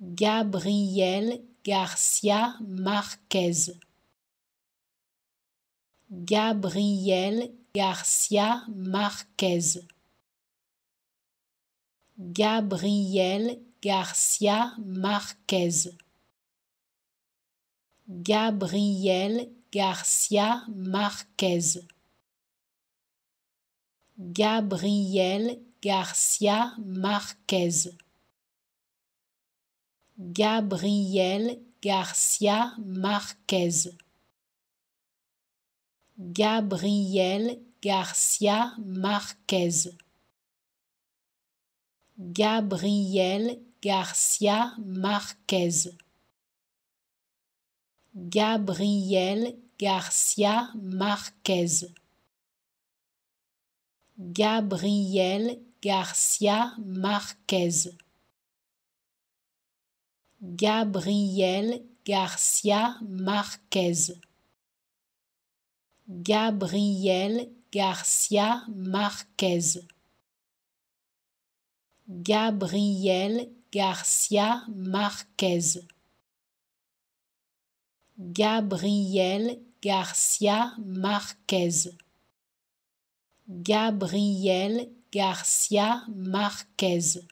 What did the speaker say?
Gabriel Garcia Marquez. Gabriel Garcia Marquez. Gabriel Garcia Marquez. Gabriel Garcia Marquez. Gabriel Garcia Marquez. Gabriel Garcia Marquez. Gabriel Garcia Marquez. Gabriel Garcia Marquez. Gabriel Garcia Marquez. Gabriel Garcia Marquez. Gabriel Garcia Marquez. Gabriel Garcia Marquez. Gabriel Garcia Marquez. Gabriel Garcia Marquez. Gabriel Garcia Marquez.